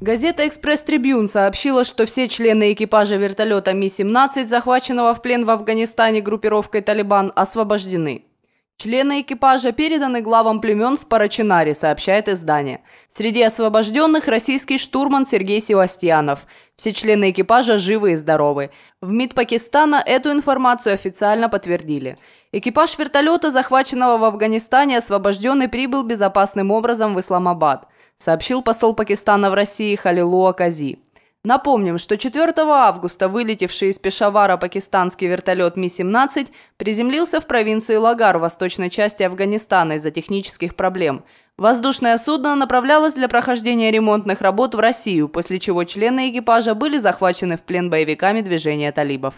Газета «Экспресс-Трибюн» сообщила, что все члены экипажа вертолета Ми-17, захваченного в плен в Афганистане группировкой «Талибан», освобождены. Члены экипажа переданы главам племен в Парачинаре, сообщает издание. Среди освобожденных российский штурман Сергей Севастьянов. Все члены экипажа живы и здоровы. В МИД Пакистана эту информацию официально подтвердили. Экипаж вертолета, захваченного в Афганистане, освобожденный прибыл безопасным образом в Исламабад – сообщил посол Пакистана в России Халилу Кази. Напомним, что 4 августа вылетевший из Пешавара пакистанский вертолет Ми-17 приземлился в провинции Лагар в восточной части Афганистана из-за технических проблем. Воздушное судно направлялось для прохождения ремонтных работ в Россию, после чего члены экипажа были захвачены в плен боевиками движения талибов.